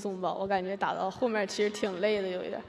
松吧，我感觉打到后面其实挺累的，有一点，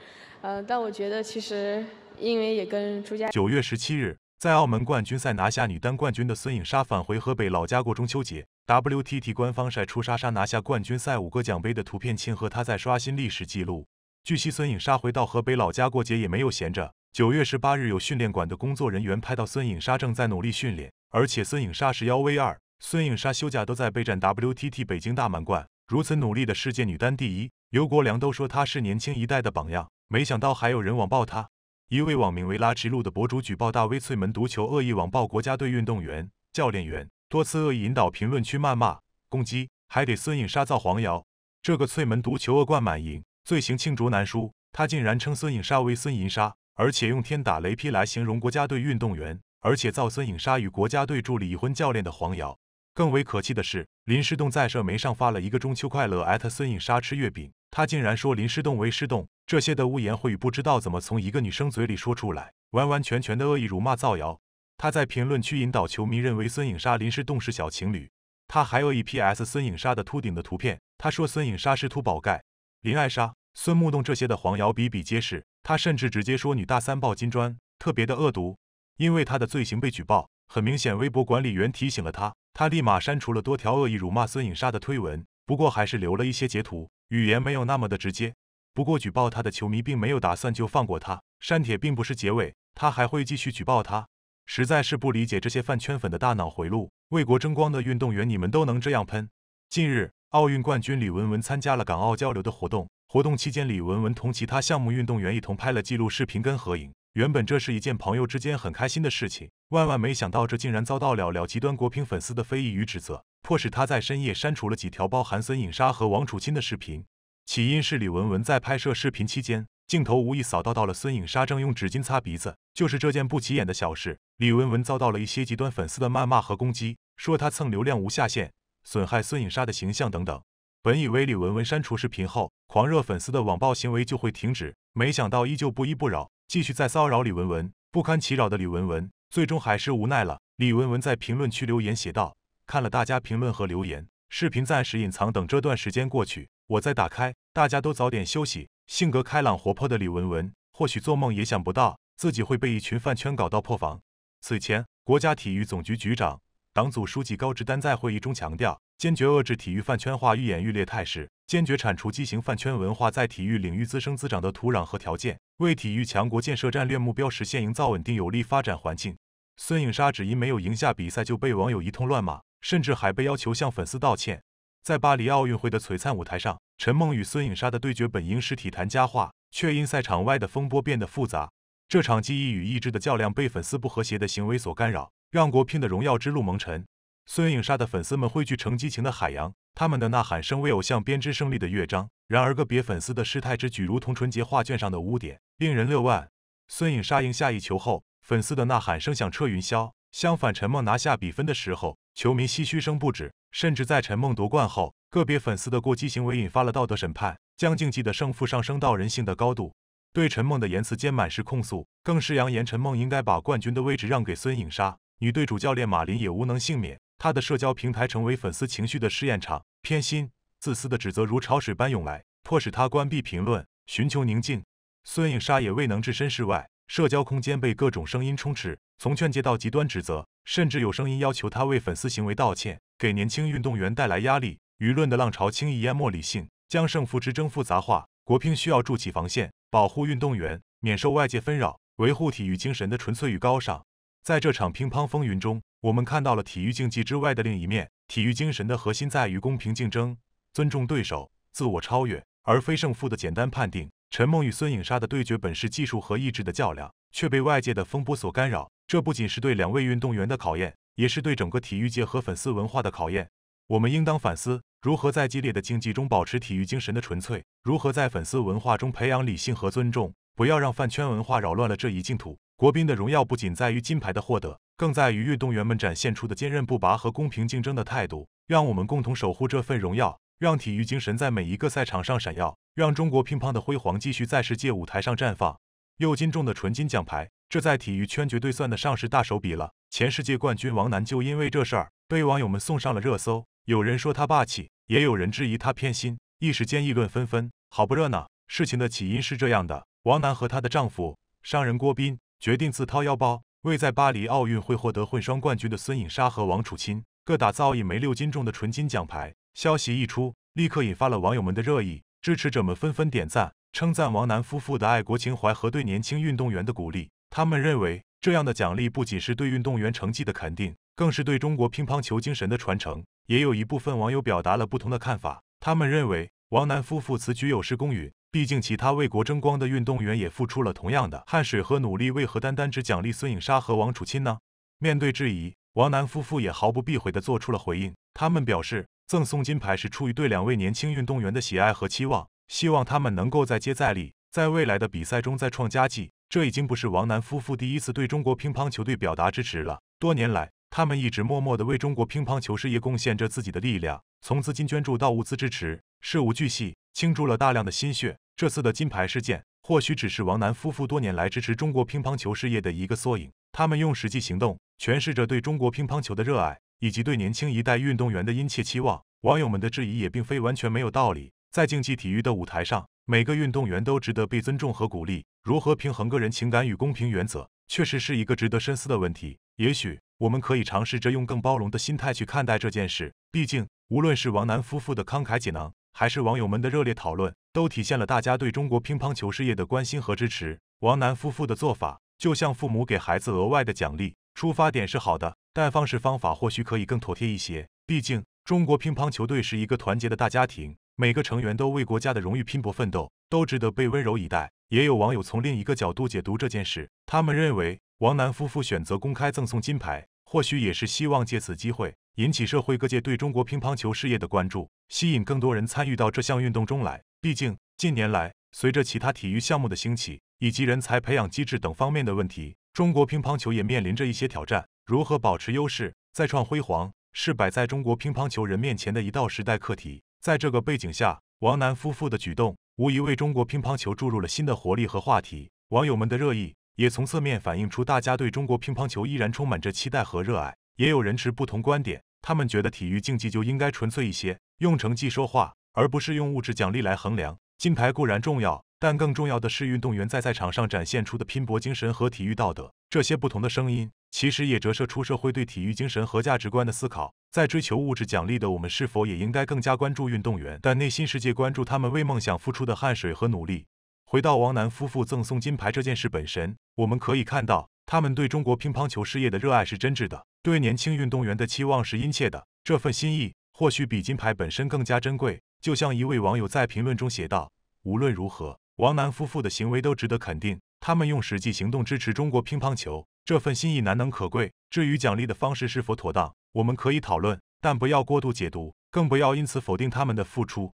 嗯，但我觉得其实因为也跟朱家。九月十七日，在澳门冠军赛拿下女单冠军的孙颖莎返回河北老家过中秋节。WTT 官方晒出莎莎拿下冠军赛五个奖杯的图片，庆贺她在刷新历史记录。据悉，孙颖莎回到河北老家过节也没有闲着。九月十八日，有训练馆的工作人员拍到孙颖莎正在努力训练，而且孙颖莎是幺 v 二。孙颖莎休假都在备战 WTT 北京大满贯。如此努力的世界女单第一刘国梁都说她是年轻一代的榜样，没想到还有人网暴她。一位网名为“拉直路”的博主举报大 V 翠门足球，恶意网暴国家队运动员、教练员，多次恶意引导评论区谩骂、攻击，还给孙颖莎造黄谣。这个翠门足球恶贯满盈，罪行罄竹难书。他竟然称孙颖莎为孙银莎，而且用天打雷劈来形容国家队运动员，而且造孙颖莎与国家队助理已婚教练的黄谣。更为可气的是，林诗栋在社媒上发了一个中秋快乐，@艾特孙颖莎吃月饼，他竟然说林诗栋为诗栋这些的污言秽语不知道怎么从一个女生嘴里说出来，完完全全的恶意辱骂造谣。他在评论区引导球迷认为孙颖莎、林诗栋是小情侣，他还恶意 PS 孙颖莎的秃顶的图片，他说孙颖莎是秃宝盖。林艾莎、孙木栋这些的黄谣比比皆是，他甚至直接说女大三抱金砖，特别的恶毒。因为他的罪行被举报，很明显微博管理员提醒了他。他立马删除了多条恶意辱骂孙颖莎的推文，不过还是留了一些截图，语言没有那么的直接。不过举报他的球迷并没有打算就放过他，删帖并不是结尾，他还会继续举报他。实在是不理解这些饭圈粉的大脑回路，为国争光的运动员你们都能这样喷。近日，奥运冠军李文文参加了港澳交流的活动，活动期间李文文同其他项目运动员一同拍了记录视频跟合影。原本这是一件朋友之间很开心的事情，万万没想到这竟然遭到了了极端国乒粉丝的非议与指责，迫使他在深夜删除了几条包含孙颖莎和王楚钦的视频。起因是李文文在拍摄视频期间，镜头无意扫到到了孙颖莎正用纸巾擦鼻子，就是这件不起眼的小事，李文文遭到了一些极端粉丝的谩骂和攻击，说他蹭流量无下限，损害孙颖莎的形象等等。本以为李文文删除视频后，狂热粉丝的网暴行为就会停止，没想到依旧不依不饶。继续在骚扰李文文，不堪其扰的李文文最终还是无奈了。李文文在评论区留言写道：“看了大家评论和留言，视频暂时隐藏，等这段时间过去，我再打开。大家都早点休息。”性格开朗活泼的李文文，或许做梦也想不到自己会被一群饭圈搞到破防。此前，国家体育总局局长、党组书记高志丹在会议中强调。坚决遏制体育饭圈化愈演愈烈态势，坚决铲除畸形饭圈文化在体育领域滋生滋长的土壤和条件，为体育强国建设战略目标实现营造稳定有力发展环境。孙颖莎只因没有赢下比赛就被网友一通乱骂，甚至还被要求向粉丝道歉。在巴黎奥运会的璀璨舞台上，陈梦与孙颖莎的对决本应是体坛佳话，却因赛场外的风波变得复杂。这场技艺与意志的较量被粉丝不和谐的行为所干扰，让国乒的荣耀之路蒙尘。孙颖莎的粉丝们汇聚成激情的海洋，他们的呐喊声为偶像编织胜利的乐章。然而，个别粉丝的失态之举如同纯洁画卷上的污点，令人扼腕。孙颖莎赢下一球后，粉丝的呐喊声响彻云霄；相反，陈梦拿下比分的时候，球迷唏嘘声不止。甚至在陈梦夺冠后，个别粉丝的过激行为引发了道德审判，将竞技的胜负上升到人性的高度，对陈梦的言辞间满是控诉，更是扬言陈梦应该把冠军的位置让给孙颖莎。女队主教练马琳也无能幸免。他的社交平台成为粉丝情绪的试验场，偏心、自私的指责如潮水般涌来，迫使他关闭评论，寻求宁静。孙颖莎也未能置身事外，社交空间被各种声音充斥，从劝诫到极端指责，甚至有声音要求他为粉丝行为道歉，给年轻运动员带来压力。舆论的浪潮轻易淹没理性，将胜负之争复杂化。国乒需要筑起防线，保护运动员免受外界纷扰，维护体育精神的纯粹与高尚。在这场乒乓风云中。我们看到了体育竞技之外的另一面，体育精神的核心在于公平竞争、尊重对手、自我超越，而非胜负的简单判定。陈梦与孙颖莎的对决本是技术和意志的较量，却被外界的风波所干扰。这不仅是对两位运动员的考验，也是对整个体育界和粉丝文化的考验。我们应当反思，如何在激烈的竞技中保持体育精神的纯粹，如何在粉丝文化中培养理性和尊重，不要让饭圈文化扰乱了这一净土。国乒的荣耀不仅在于金牌的获得，更在于运动员们展现出的坚韧不拔和公平竞争的态度。让我们共同守护这份荣耀，让体育精神在每一个赛场上闪耀，让中国乒乓的辉煌继续在世界舞台上绽放。又金重的纯金奖牌，这在体育圈绝对算得上是大手笔了。前世界冠军王楠就因为这事儿被网友们送上了热搜，有人说他霸气，也有人质疑他偏心，一时间议论纷纷，好不热闹。事情的起因是这样的：王楠和她的丈夫商人郭斌。决定自掏腰包，为在巴黎奥运会获得混双冠军的孙颖莎和王楚钦各打造一枚六斤重的纯金奖牌。消息一出，立刻引发了网友们的热议。支持者们纷纷点赞，称赞王楠夫妇的爱国情怀和对年轻运动员的鼓励。他们认为，这样的奖励不仅是对运动员成绩的肯定，更是对中国乒乓球精神的传承。也有一部分网友表达了不同的看法，他们认为王楠夫妇此举有失公允。毕竟，其他为国争光的运动员也付出了同样的汗水和努力，为何单单只奖励孙颖莎和王楚钦呢？面对质疑，王楠夫妇也毫不避讳地做出了回应。他们表示，赠送金牌是出于对两位年轻运动员的喜爱和期望，希望他们能够再接再厉，在未来的比赛中再创佳绩。这已经不是王楠夫妇第一次对中国乒乓球队表达支持了。多年来，他们一直默默地为中国乒乓球事业贡献着自己的力量，从资金捐助到物资支持，事无巨细，倾注了大量的心血。这次的金牌事件，或许只是王楠夫妇多年来支持中国乒乓球事业的一个缩影。他们用实际行动诠释着对中国乒乓球的热爱，以及对年轻一代运动员的殷切期望。网友们的质疑也并非完全没有道理。在竞技体育的舞台上，每个运动员都值得被尊重和鼓励。如何平衡个人情感与公平原则，确实是一个值得深思的问题。也许我们可以尝试着用更包容的心态去看待这件事。毕竟，无论是王楠夫妇的慷慨解囊，还是网友们的热烈讨论，都体现了大家对中国乒乓球事业的关心和支持。王楠夫妇的做法，就像父母给孩子额外的奖励，出发点是好的，但方式方法或许可以更妥帖一些。毕竟，中国乒乓球队是一个团结的大家庭，每个成员都为国家的荣誉拼搏奋斗，都值得被温柔以待。也有网友从另一个角度解读这件事，他们认为王楠夫妇选择公开赠送金牌，或许也是希望借此机会引起社会各界对中国乒乓球事业的关注。吸引更多人参与到这项运动中来。毕竟，近年来随着其他体育项目的兴起，以及人才培养机制等方面的问题，中国乒乓球也面临着一些挑战。如何保持优势，再创辉煌，是摆在中国乒乓球人面前的一道时代课题。在这个背景下，王楠夫妇的举动无疑为中国乒乓球注入了新的活力和话题。网友们的热议也从侧面反映出大家对中国乒乓球依然充满着期待和热爱。也有人持不同观点，他们觉得体育竞技就应该纯粹一些。用成绩说话，而不是用物质奖励来衡量。金牌固然重要，但更重要的是运动员在赛场上展现出的拼搏精神和体育道德。这些不同的声音，其实也折射出社会对体育精神和价值观的思考。在追求物质奖励的我们，是否也应该更加关注运动员，但内心世界，关注他们为梦想付出的汗水和努力？回到王楠夫妇赠送金牌这件事本身，我们可以看到，他们对中国乒乓球事业的热爱是真挚的，对年轻运动员的期望是殷切的，这份心意。或许比金牌本身更加珍贵。就像一位网友在评论中写道：“无论如何，王楠夫妇的行为都值得肯定。他们用实际行动支持中国乒乓球，这份心意难能可贵。至于奖励的方式是否妥当，我们可以讨论，但不要过度解读，更不要因此否定他们的付出。”